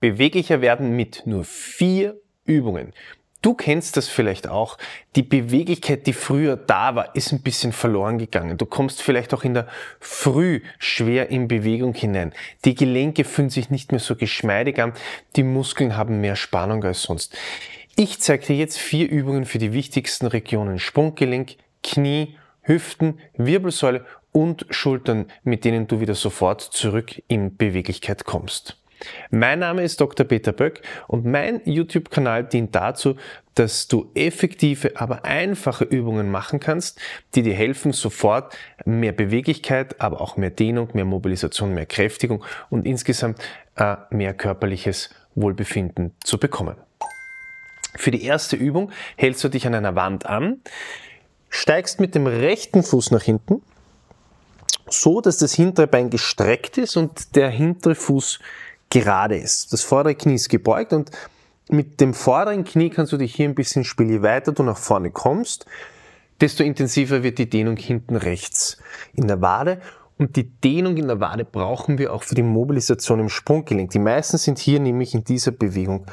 beweglicher werden mit nur vier Übungen. Du kennst das vielleicht auch. Die Beweglichkeit, die früher da war, ist ein bisschen verloren gegangen. Du kommst vielleicht auch in der Früh schwer in Bewegung hinein. Die Gelenke fühlen sich nicht mehr so geschmeidig an. Die Muskeln haben mehr Spannung als sonst. Ich zeige dir jetzt vier Übungen für die wichtigsten Regionen. Sprunggelenk, Knie, Hüften, Wirbelsäule und Schultern, mit denen du wieder sofort zurück in Beweglichkeit kommst. Mein Name ist Dr. Peter Böck und mein YouTube-Kanal dient dazu, dass du effektive, aber einfache Übungen machen kannst, die dir helfen, sofort mehr Beweglichkeit, aber auch mehr Dehnung, mehr Mobilisation, mehr Kräftigung und insgesamt äh, mehr körperliches Wohlbefinden zu bekommen. Für die erste Übung hältst du dich an einer Wand an, steigst mit dem rechten Fuß nach hinten, so dass das hintere Bein gestreckt ist und der hintere Fuß gerade ist. Das vordere Knie ist gebeugt und mit dem vorderen Knie kannst du dich hier ein bisschen spielen. Je weiter du nach vorne kommst, desto intensiver wird die Dehnung hinten rechts in der Wade. Und die Dehnung in der Wade brauchen wir auch für die Mobilisation im Sprunggelenk. Die meisten sind hier nämlich in dieser Bewegung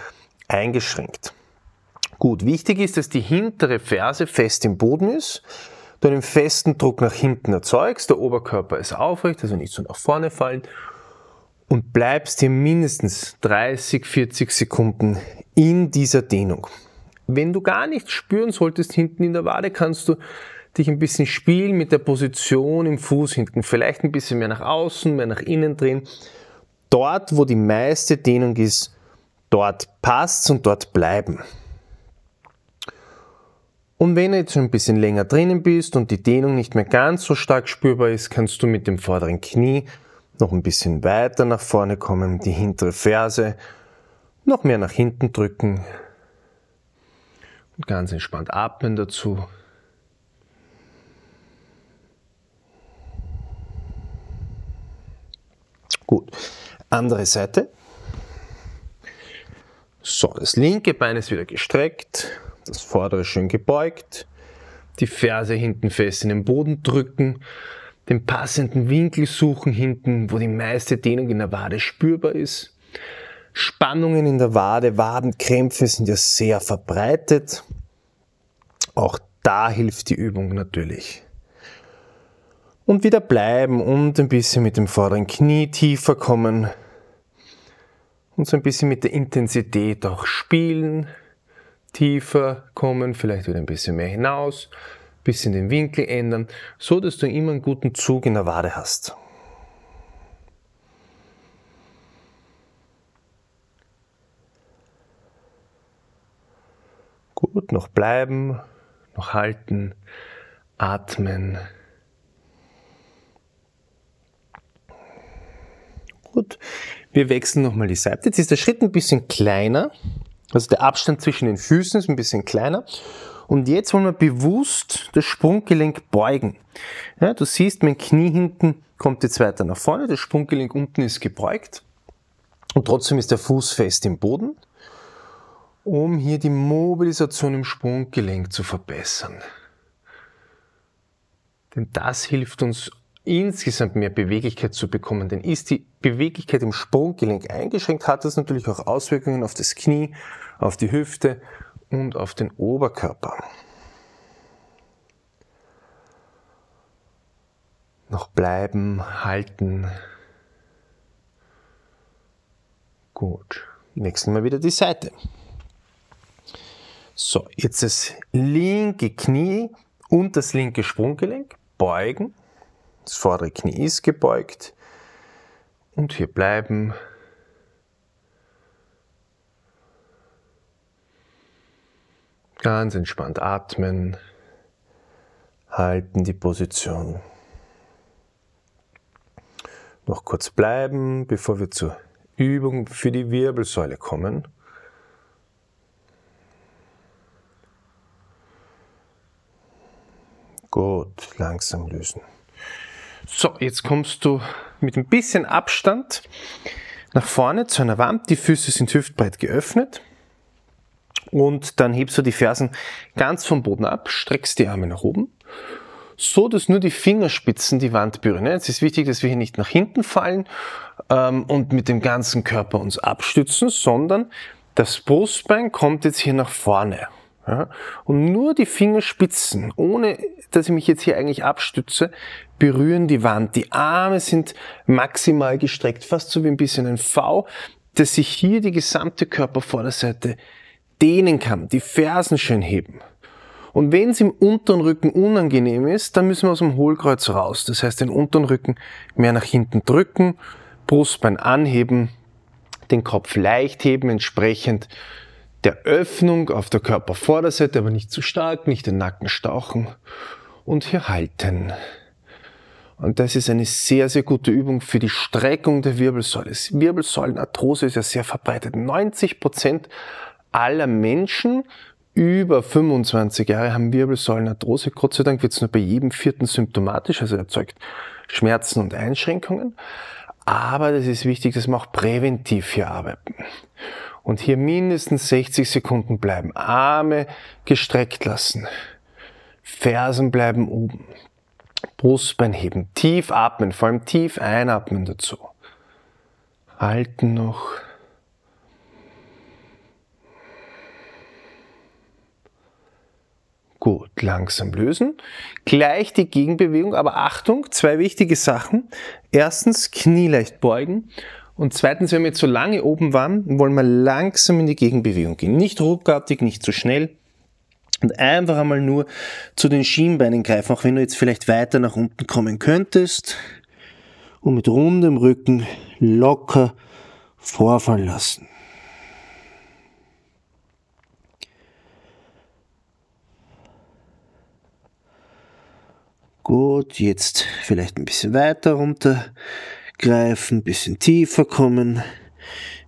eingeschränkt. Gut, wichtig ist, dass die hintere Ferse fest im Boden ist. Du einen festen Druck nach hinten erzeugst, der Oberkörper ist aufrecht, also nicht so nach vorne fallen und bleibst hier mindestens 30, 40 Sekunden in dieser Dehnung. Wenn du gar nichts spüren solltest hinten in der Wade, kannst du dich ein bisschen spielen mit der Position im Fuß hinten. Vielleicht ein bisschen mehr nach außen, mehr nach innen drehen. Dort, wo die meiste Dehnung ist, dort passt und dort bleiben. Und wenn du jetzt ein bisschen länger drinnen bist und die Dehnung nicht mehr ganz so stark spürbar ist, kannst du mit dem vorderen Knie noch ein bisschen weiter nach vorne kommen, die hintere Ferse noch mehr nach hinten drücken und ganz entspannt atmen dazu. Gut, andere Seite. So, das linke Bein ist wieder gestreckt, das vordere schön gebeugt, die Ferse hinten fest in den Boden drücken den passenden Winkel suchen hinten, wo die meiste Dehnung in der Wade spürbar ist. Spannungen in der Wade, Wadenkrämpfe sind ja sehr verbreitet. Auch da hilft die Übung natürlich. Und wieder bleiben und ein bisschen mit dem vorderen Knie tiefer kommen. Und so ein bisschen mit der Intensität auch spielen. Tiefer kommen, vielleicht wieder ein bisschen mehr hinaus bisschen den Winkel ändern, so dass du immer einen guten Zug in der Wade hast. Gut, noch bleiben, noch halten, atmen. Gut, wir wechseln nochmal die Seite. Jetzt ist der Schritt ein bisschen kleiner, also der Abstand zwischen den Füßen ist ein bisschen kleiner und jetzt wollen wir bewusst das Sprunggelenk beugen. Ja, du siehst, mein Knie hinten kommt jetzt weiter nach vorne, das Sprunggelenk unten ist gebeugt und trotzdem ist der Fuß fest im Boden, um hier die Mobilisation im Sprunggelenk zu verbessern. Denn das hilft uns insgesamt mehr Beweglichkeit zu bekommen. Denn ist die Beweglichkeit im Sprunggelenk eingeschränkt, hat das natürlich auch Auswirkungen auf das Knie, auf die Hüfte und auf den Oberkörper. Noch bleiben, halten. Gut. Wechseln Mal wieder die Seite. So, jetzt das linke Knie und das linke Sprunggelenk beugen. Das vordere Knie ist gebeugt. Und hier bleiben, Ganz entspannt atmen, halten die Position. Noch kurz bleiben, bevor wir zur Übung für die Wirbelsäule kommen. Gut, langsam lösen. So, jetzt kommst du mit ein bisschen Abstand nach vorne zu einer Wand. Die Füße sind hüftbreit geöffnet. Und dann hebst du die Fersen ganz vom Boden ab, streckst die Arme nach oben, so dass nur die Fingerspitzen die Wand berühren. Ne? Jetzt ist wichtig, dass wir hier nicht nach hinten fallen ähm, und mit dem ganzen Körper uns abstützen, sondern das Brustbein kommt jetzt hier nach vorne. Ja? Und nur die Fingerspitzen, ohne dass ich mich jetzt hier eigentlich abstütze, berühren die Wand. Die Arme sind maximal gestreckt, fast so wie ein bisschen ein V, dass sich hier die gesamte Körpervorderseite dehnen kann, die Fersen schön heben. Und wenn es im unteren Rücken unangenehm ist, dann müssen wir aus dem Hohlkreuz raus. Das heißt, den unteren Rücken mehr nach hinten drücken, Brustbein anheben, den Kopf leicht heben, entsprechend der Öffnung auf der Körpervorderseite, aber nicht zu stark, nicht den Nacken stauchen und hier halten. Und das ist eine sehr, sehr gute Übung für die Streckung der Wirbelsäule. Wirbelsäulenarthrose ist ja sehr verbreitet. 90 Prozent aller Menschen über 25 Jahre haben Wirbelsäulenarthrose. Gott sei Dank wird es nur bei jedem vierten symptomatisch, also erzeugt Schmerzen und Einschränkungen. Aber das ist wichtig, dass wir auch präventiv hier arbeiten. Und hier mindestens 60 Sekunden bleiben. Arme gestreckt lassen. Fersen bleiben oben. Brustbein heben. Tief atmen, vor allem tief einatmen dazu. Halten noch. Gut, langsam lösen. Gleich die Gegenbewegung, aber Achtung, zwei wichtige Sachen. Erstens, Knie leicht beugen. Und zweitens, wenn wir zu so lange oben waren, wollen wir langsam in die Gegenbewegung gehen. Nicht ruckartig, nicht zu schnell. Und einfach einmal nur zu den Schienbeinen greifen, auch wenn du jetzt vielleicht weiter nach unten kommen könntest. Und mit rundem Rücken locker vorfallen lassen. Gut, jetzt vielleicht ein bisschen weiter runtergreifen, ein bisschen tiefer kommen,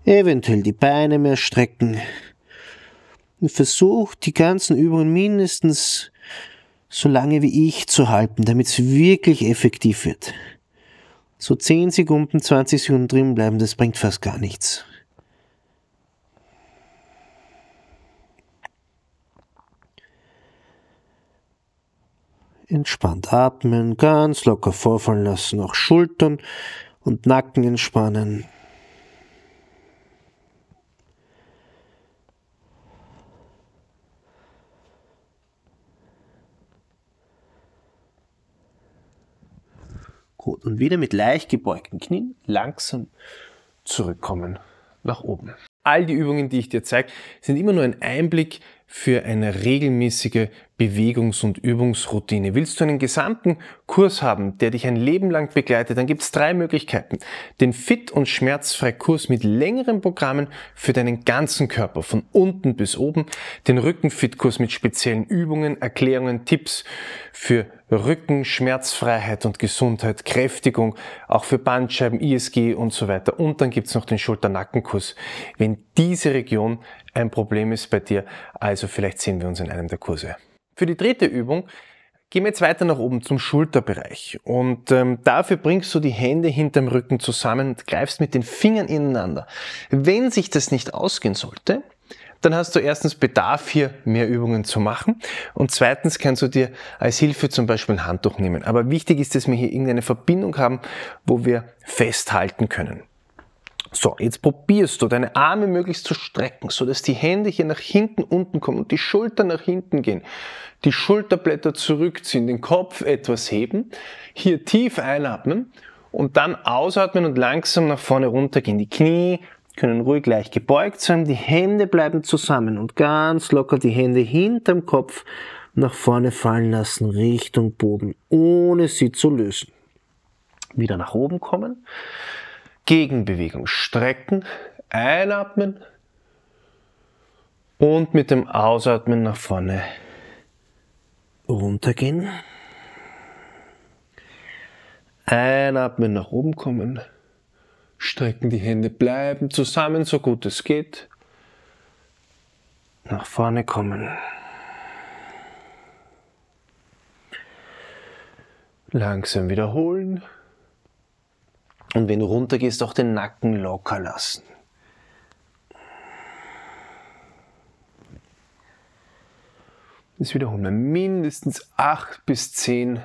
eventuell die Beine mehr strecken. Und versuch die ganzen Übungen mindestens so lange wie ich zu halten, damit es wirklich effektiv wird. So 10 Sekunden, 20 Sekunden drin bleiben, das bringt fast gar nichts. Entspannt atmen, ganz locker vorfallen lassen, auch Schultern und Nacken entspannen. Gut, und wieder mit leicht gebeugten Knien langsam zurückkommen nach oben. All die Übungen, die ich dir zeige, sind immer nur ein Einblick für eine regelmäßige Bewegungs- und Übungsroutine. Willst du einen gesamten Kurs haben, der dich ein Leben lang begleitet, dann gibt es drei Möglichkeiten. Den Fit- und Schmerzfrei-Kurs mit längeren Programmen für deinen ganzen Körper, von unten bis oben. Den Rückenfit-Kurs mit speziellen Übungen, Erklärungen, Tipps für Rücken, Schmerzfreiheit und Gesundheit, Kräftigung, auch für Bandscheiben, ISG und so weiter. Und dann gibt's noch den Schulter-Nacken-Kurs, wenn diese Region ein Problem ist bei dir. Also vielleicht sehen wir uns in einem der Kurse. Für die dritte Übung gehen wir jetzt weiter nach oben zum Schulterbereich. Und ähm, dafür bringst du die Hände hinterm Rücken zusammen und greifst mit den Fingern ineinander. Wenn sich das nicht ausgehen sollte, dann hast du erstens Bedarf, hier mehr Übungen zu machen. Und zweitens kannst du dir als Hilfe zum Beispiel ein Handtuch nehmen. Aber wichtig ist, dass wir hier irgendeine Verbindung haben, wo wir festhalten können. So, jetzt probierst du deine Arme möglichst zu strecken, so dass die Hände hier nach hinten unten kommen und die Schultern nach hinten gehen. Die Schulterblätter zurückziehen, den Kopf etwas heben, hier tief einatmen und dann ausatmen und langsam nach vorne runtergehen. Die Knie können ruhig leicht gebeugt sein, die Hände bleiben zusammen und ganz locker die Hände hinterm Kopf nach vorne fallen lassen Richtung Boden, ohne sie zu lösen. Wieder nach oben kommen Gegenbewegung. Strecken, einatmen und mit dem Ausatmen nach vorne runtergehen. Einatmen, nach oben kommen. Strecken die Hände, bleiben zusammen, so gut es geht. Nach vorne kommen. Langsam wiederholen. Und wenn du runtergehst, auch den Nacken locker lassen. Das wiederholen wir mindestens acht bis zehn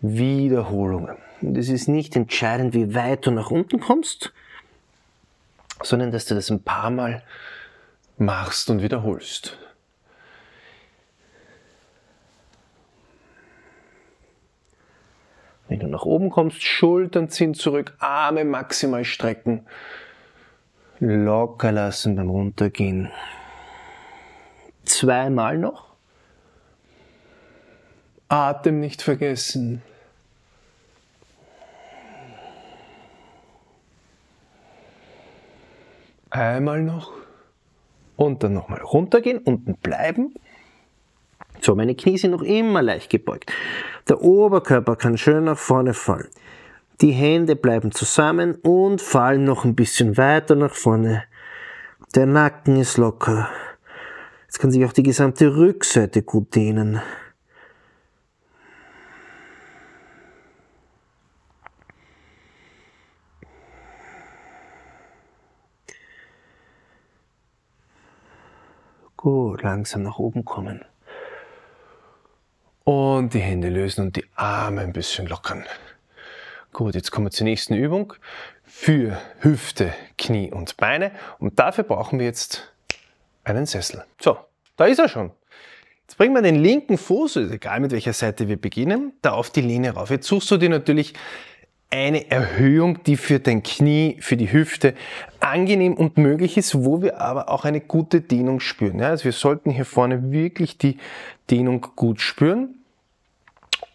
Wiederholungen. Und es ist nicht entscheidend, wie weit du nach unten kommst, sondern dass du das ein paar Mal machst und wiederholst. Wenn du nach oben kommst, Schultern ziehen zurück, Arme maximal strecken. Locker lassen beim Runtergehen. Zweimal noch. Atem nicht vergessen. Einmal noch. Und dann nochmal runtergehen, unten bleiben. So, meine Knie sind noch immer leicht gebeugt. Der Oberkörper kann schön nach vorne fallen. Die Hände bleiben zusammen und fallen noch ein bisschen weiter nach vorne. Der Nacken ist locker. Jetzt kann sich auch die gesamte Rückseite gut dehnen. Gut, langsam nach oben kommen. Und die Hände lösen und die Arme ein bisschen lockern. Gut, jetzt kommen wir zur nächsten Übung für Hüfte, Knie und Beine. Und dafür brauchen wir jetzt einen Sessel. So, da ist er schon. Jetzt bringen wir den linken Fuß, egal mit welcher Seite wir beginnen, da auf die Lehne rauf. Jetzt suchst du dir natürlich eine Erhöhung, die für dein Knie, für die Hüfte angenehm und möglich ist, wo wir aber auch eine gute Dehnung spüren. Ja, also wir sollten hier vorne wirklich die Dehnung gut spüren.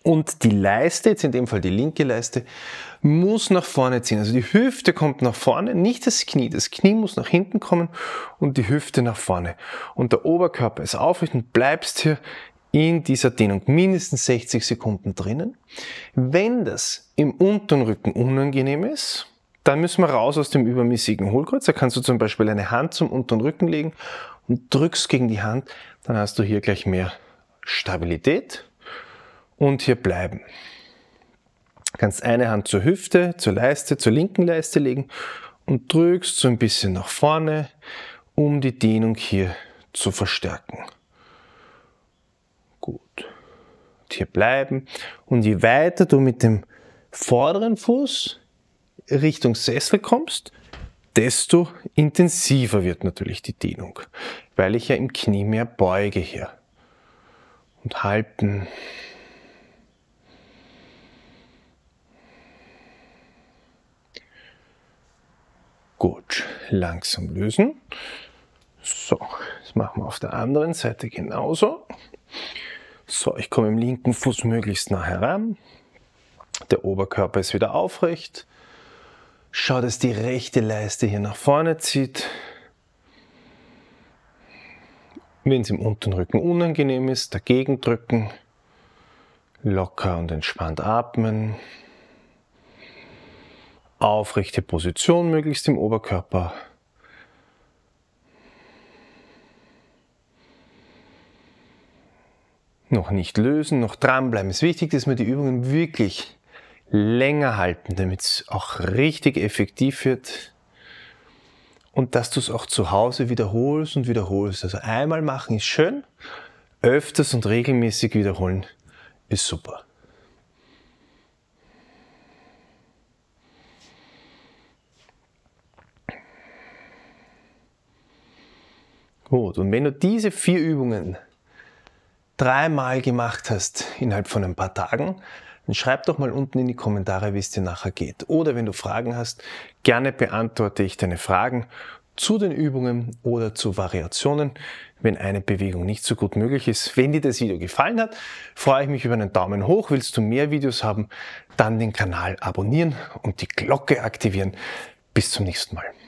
Und die Leiste, jetzt in dem Fall die linke Leiste, muss nach vorne ziehen. Also die Hüfte kommt nach vorne, nicht das Knie. Das Knie muss nach hinten kommen und die Hüfte nach vorne. Und der Oberkörper ist aufrecht und bleibst hier in dieser Dehnung mindestens 60 Sekunden drinnen. Wenn das im unteren Rücken unangenehm ist, dann müssen wir raus aus dem übermäßigen Hohlkreuz. Da kannst du zum Beispiel eine Hand zum unteren Rücken legen und drückst gegen die Hand, dann hast du hier gleich mehr Stabilität und hier bleiben. Du kannst eine Hand zur Hüfte, zur Leiste, zur linken Leiste legen und drückst so ein bisschen nach vorne, um die Dehnung hier zu verstärken. hier bleiben. Und je weiter du mit dem vorderen Fuß Richtung Sessel kommst, desto intensiver wird natürlich die Dehnung, weil ich ja im Knie mehr beuge hier. Und halten. Gut, langsam lösen. So, das machen wir auf der anderen Seite genauso. So, ich komme im linken Fuß möglichst nah heran. Der Oberkörper ist wieder aufrecht. Schau, dass die rechte Leiste hier nach vorne zieht. Wenn es im unteren Rücken unangenehm ist, dagegen drücken. Locker und entspannt atmen. Aufrechte Position möglichst im Oberkörper. noch nicht lösen, noch dranbleiben. Es ist wichtig, dass wir die Übungen wirklich länger halten, damit es auch richtig effektiv wird und dass du es auch zu Hause wiederholst und wiederholst. Also einmal machen ist schön, öfters und regelmäßig wiederholen ist super. Gut, und wenn du diese vier Übungen dreimal gemacht hast innerhalb von ein paar Tagen, dann schreib doch mal unten in die Kommentare, wie es dir nachher geht. Oder wenn du Fragen hast, gerne beantworte ich deine Fragen zu den Übungen oder zu Variationen, wenn eine Bewegung nicht so gut möglich ist. Wenn dir das Video gefallen hat, freue ich mich über einen Daumen hoch. Willst du mehr Videos haben, dann den Kanal abonnieren und die Glocke aktivieren. Bis zum nächsten Mal.